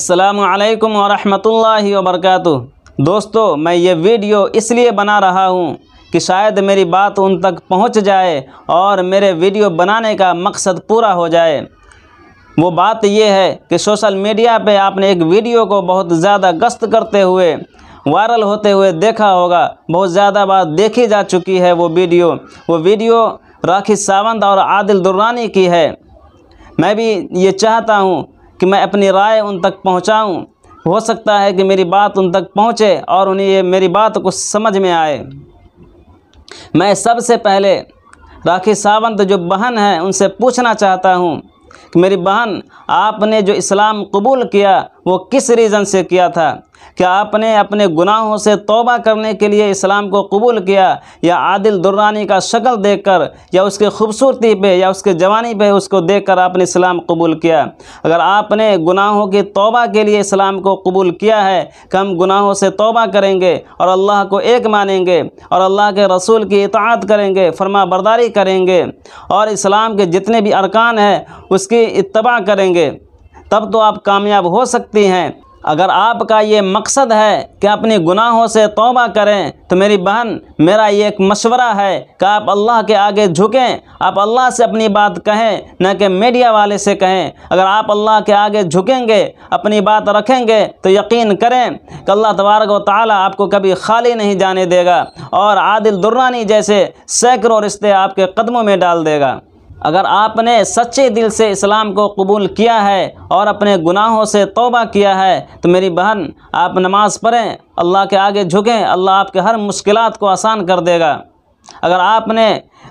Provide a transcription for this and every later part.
असलकम वरहमतुल्लाहि वरक दोस्तों मैं ये वीडियो इसलिए बना रहा हूँ कि शायद मेरी बात उन तक पहुँच जाए और मेरे वीडियो बनाने का मकसद पूरा हो जाए वो बात ये है कि सोशल मीडिया पे आपने एक वीडियो को बहुत ज़्यादा गश्त करते हुए वायरल होते हुए देखा होगा बहुत ज़्यादा बार देखी जा चुकी है वो वीडियो वो वीडियो राखी सावंत और आदिल दुर्रानी की है मैं भी ये चाहता हूँ कि मैं अपनी राय उन तक पहुँचाऊँ हो सकता है कि मेरी बात उन तक पहुँचे और उन्हें ये मेरी बात को समझ में आए मैं सबसे पहले राखी सावंत जो बहन है उनसे पूछना चाहता हूँ कि मेरी बहन आपने जो इस्लाम कबूल किया वो किस रीज़न से किया था क्या आपने अपने गुनाहों से तोबा करने के लिए इस्लाम को कबूल किया या आदिल दुर्रानी का शक्ल देखकर या उसके खूबसूरती पे या उसके जवानी पे उसको देखकर आपने इस्लाम कबूल किया अगर आपने गुनाहों की तोबा के लिए इस्लाम को कबूल किया है कि हम गुनाहों से तोबा करेंगे और अल्लाह को एक मानेंगे और अल्लाह के रसूल की इतात करेंगे फरमा बरदारी करेंगे और इस्लाम के जितने भी अरकान हैं उसकी इतबा करेंगे तब तो आप कामयाब हो सकती हैं अगर आपका ये मकसद है कि अपने गुनाहों से तौबा करें तो मेरी बहन मेरा ये एक मशवरा है कि आप अल्लाह के आगे झुकें आप अल्लाह से अपनी बात कहें न कि मीडिया वाले से कहें अगर आप अल्लाह के आगे झुकेंगे अपनी बात रखेंगे तो यकीन करें कि अल्लाह तबारक व आपको कभी खाली नहीं जाने देगा और आदिल दुर्रानी जैसे सैकड़ों रिश्ते आपके कदमों में डाल देगा अगर आपने सच्चे दिल से इस्लाम को कबूल किया है और अपने गुनाहों से तोबा किया है तो मेरी बहन आप नमाज़ पढ़ें अल्लाह के आगे झुकें अल्लाह आपके हर मुश्किल को आसान कर देगा अगर आपने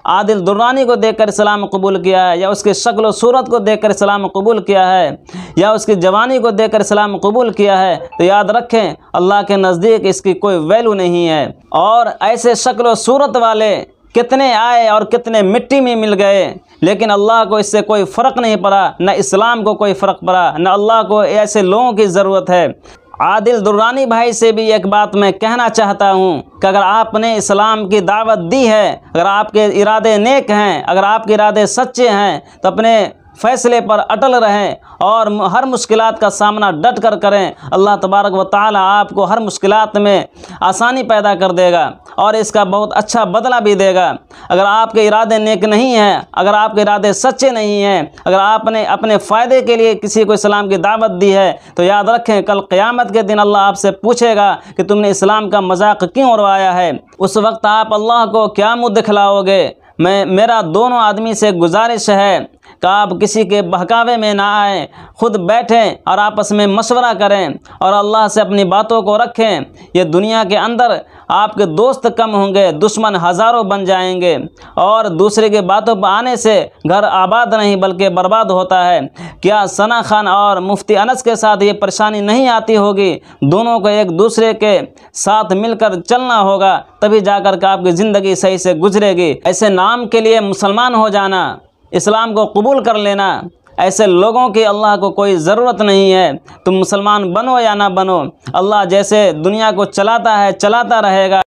आदिल दुर्रानी को देखकर इस्लाम कबूल किया है या उसकी शक्ल सूरत को देखकर इस्लाम कबूल किया है या उसकी जवानी को देखकर इस्लाम कबूल किया है तो याद रखें अल्लाह के नज़दीक इसकी कोई वैल्यू नहीं है और ऐसे शक्ल सूरत वाले कितने आए और कितने मिट्टी में मिल गए लेकिन अल्लाह को इससे कोई फ़र्क नहीं पड़ा न इस्लाम को कोई फ़र्क पड़ा न अल्लाह को ऐसे लोगों की ज़रूरत है आदिल दुर्रानी भाई से भी एक बात मैं कहना चाहता हूँ कि अगर आपने इस्लाम की दावत दी है अगर आपके इरादे नेक हैं अगर आपके इरादे सच्चे हैं तो अपने फैसले पर अटल रहें और हर मुश्किल का सामना डट कर करें अल्लाह तबारक व ताली आपको हर मुश्किल में आसानी पैदा कर देगा और इसका बहुत अच्छा बदला भी देगा अगर आपके इरादे नेक नहीं हैं अगर आपके इरादे सच्चे नहीं हैं अगर आपने अपने फ़ायदे के लिए किसी को इस्लाम की दावत दी है तो याद रखें कल क़्यामत के दिन अल्लाह आपसे पूछेगा कि तुमने इस्लाम का मजाक क्यों उड़वाया है उस वक्त आप अल्लाह को क्या मुँह दिखलाओगे मैं मेरा दोनों आदमी से गुजारिश है का आप किसी के बहकावे में ना आए खुद बैठें और आपस में मशवरा करें और अल्लाह से अपनी बातों को रखें ये दुनिया के अंदर आपके दोस्त कम होंगे दुश्मन हज़ारों बन जाएंगे और दूसरे के बातों पर आने से घर आबाद नहीं बल्कि बर्बाद होता है क्या सना खान और मुफ्ती अनस के साथ ये परेशानी नहीं आती होगी दोनों को एक दूसरे के साथ मिलकर चलना होगा तभी जाकर के आपकी ज़िंदगी सही से गुजरेगी ऐसे नाम के लिए मुसलमान हो जाना इस्लाम को कबूल कर लेना ऐसे लोगों की अल्लाह को कोई ज़रूरत नहीं है तुम मुसलमान बनो या ना बनो अल्लाह जैसे दुनिया को चलाता है चलाता रहेगा